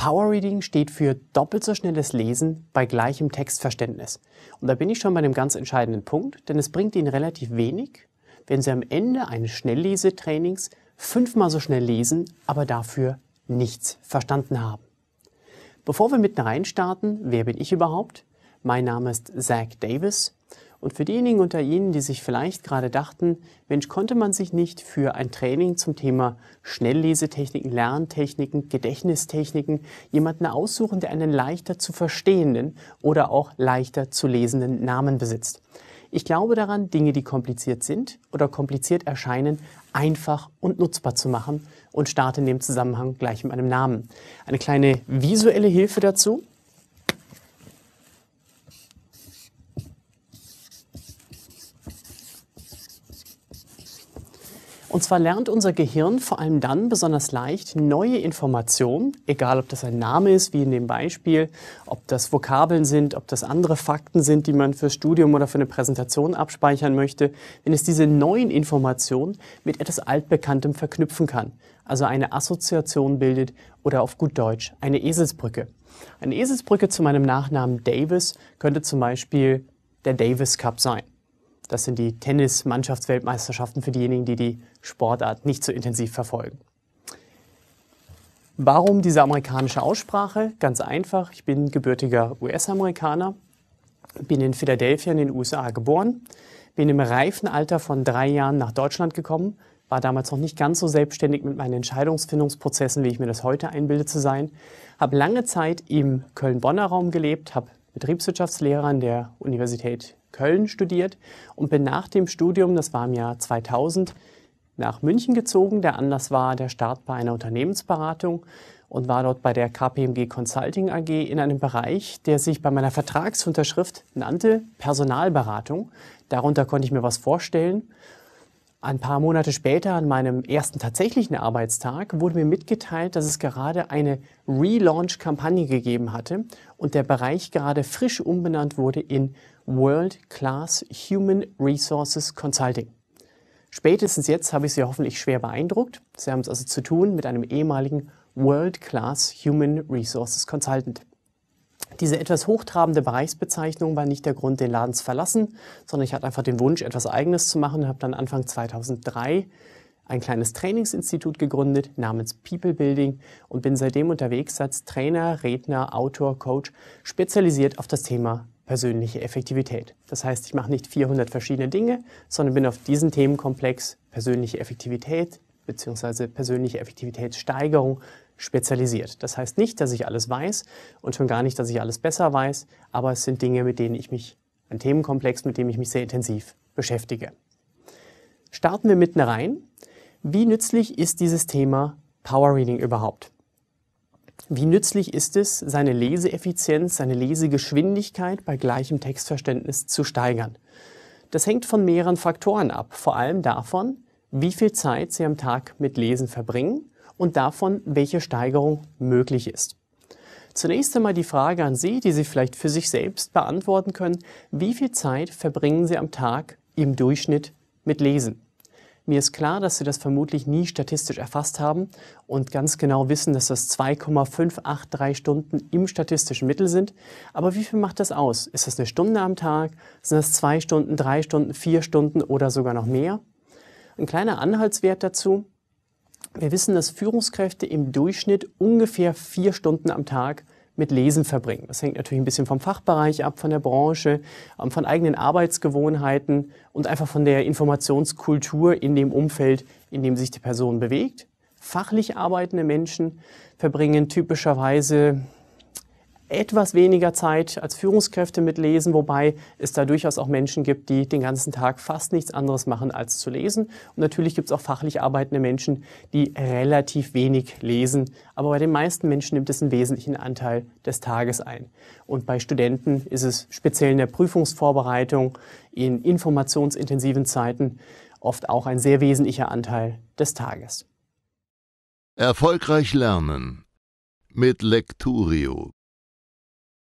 Power Reading steht für doppelt so schnelles Lesen bei gleichem Textverständnis. Und da bin ich schon bei einem ganz entscheidenden Punkt, denn es bringt Ihnen relativ wenig, wenn Sie am Ende eines Schnelllesetrainings fünfmal so schnell lesen, aber dafür nichts verstanden haben. Bevor wir mitten reinstarten, wer bin ich überhaupt? Mein Name ist Zach Davis. Und für diejenigen unter Ihnen, die sich vielleicht gerade dachten, Mensch, konnte man sich nicht für ein Training zum Thema Schnelllesetechniken, Lerntechniken, Gedächtnistechniken jemanden aussuchen, der einen leichter zu verstehenden oder auch leichter zu lesenden Namen besitzt. Ich glaube daran, Dinge, die kompliziert sind oder kompliziert erscheinen, einfach und nutzbar zu machen und starte in dem Zusammenhang gleich mit einem Namen. Eine kleine visuelle Hilfe dazu. Und zwar lernt unser Gehirn vor allem dann besonders leicht neue Informationen, egal ob das ein Name ist, wie in dem Beispiel, ob das Vokabeln sind, ob das andere Fakten sind, die man fürs Studium oder für eine Präsentation abspeichern möchte, wenn es diese neuen Informationen mit etwas Altbekanntem verknüpfen kann. Also eine Assoziation bildet oder auf gut Deutsch eine Eselsbrücke. Eine Eselsbrücke zu meinem Nachnamen Davis könnte zum Beispiel der Davis Cup sein. Das sind die Tennis-Mannschaftsweltmeisterschaften für diejenigen, die die Sportart nicht so intensiv verfolgen. Warum diese amerikanische Aussprache? Ganz einfach, ich bin gebürtiger US-Amerikaner, bin in Philadelphia in den USA geboren, bin im reifen Alter von drei Jahren nach Deutschland gekommen, war damals noch nicht ganz so selbstständig mit meinen Entscheidungsfindungsprozessen, wie ich mir das heute einbilde zu sein, habe lange Zeit im Köln-Bonner Raum gelebt, habe Betriebswirtschaftslehrer an der Universität Köln studiert und bin nach dem Studium, das war im Jahr 2000, nach München gezogen. Der Anlass war der Start bei einer Unternehmensberatung und war dort bei der KPMG Consulting AG in einem Bereich, der sich bei meiner Vertragsunterschrift nannte Personalberatung. Darunter konnte ich mir was vorstellen ein paar Monate später, an meinem ersten tatsächlichen Arbeitstag, wurde mir mitgeteilt, dass es gerade eine Relaunch-Kampagne gegeben hatte und der Bereich gerade frisch umbenannt wurde in World Class Human Resources Consulting. Spätestens jetzt habe ich Sie hoffentlich schwer beeindruckt. Sie haben es also zu tun mit einem ehemaligen World Class Human Resources Consultant. Diese etwas hochtrabende Bereichsbezeichnung war nicht der Grund, den Laden zu verlassen, sondern ich hatte einfach den Wunsch, etwas Eigenes zu machen und habe dann Anfang 2003 ein kleines Trainingsinstitut gegründet namens People Building und bin seitdem unterwegs als Trainer, Redner, Autor, Coach, spezialisiert auf das Thema persönliche Effektivität. Das heißt, ich mache nicht 400 verschiedene Dinge, sondern bin auf diesen Themenkomplex persönliche Effektivität bzw. persönliche Effektivitätssteigerung spezialisiert. Das heißt nicht, dass ich alles weiß und schon gar nicht, dass ich alles besser weiß, aber es sind Dinge, mit denen ich mich, ein Themenkomplex, mit dem ich mich sehr intensiv beschäftige. Starten wir mitten rein. Wie nützlich ist dieses Thema Power Reading überhaupt? Wie nützlich ist es, seine Leseeffizienz, seine Lesegeschwindigkeit bei gleichem Textverständnis zu steigern? Das hängt von mehreren Faktoren ab, vor allem davon, wie viel Zeit Sie am Tag mit Lesen verbringen und davon, welche Steigerung möglich ist. Zunächst einmal die Frage an Sie, die Sie vielleicht für sich selbst beantworten können. Wie viel Zeit verbringen Sie am Tag im Durchschnitt mit Lesen? Mir ist klar, dass Sie das vermutlich nie statistisch erfasst haben und ganz genau wissen, dass das 2,583 Stunden im statistischen Mittel sind. Aber wie viel macht das aus? Ist das eine Stunde am Tag? Sind das zwei Stunden, drei Stunden, vier Stunden oder sogar noch mehr? Ein kleiner Anhaltswert dazu. Wir wissen, dass Führungskräfte im Durchschnitt ungefähr vier Stunden am Tag mit Lesen verbringen. Das hängt natürlich ein bisschen vom Fachbereich ab, von der Branche, ähm, von eigenen Arbeitsgewohnheiten und einfach von der Informationskultur in dem Umfeld, in dem sich die Person bewegt. Fachlich arbeitende Menschen verbringen typischerweise etwas weniger Zeit als Führungskräfte mit Lesen, wobei es da durchaus auch Menschen gibt, die den ganzen Tag fast nichts anderes machen als zu lesen. Und natürlich gibt es auch fachlich arbeitende Menschen, die relativ wenig lesen. Aber bei den meisten Menschen nimmt es einen wesentlichen Anteil des Tages ein. Und bei Studenten ist es speziell in der Prüfungsvorbereitung, in informationsintensiven Zeiten oft auch ein sehr wesentlicher Anteil des Tages. Erfolgreich lernen mit Lecturio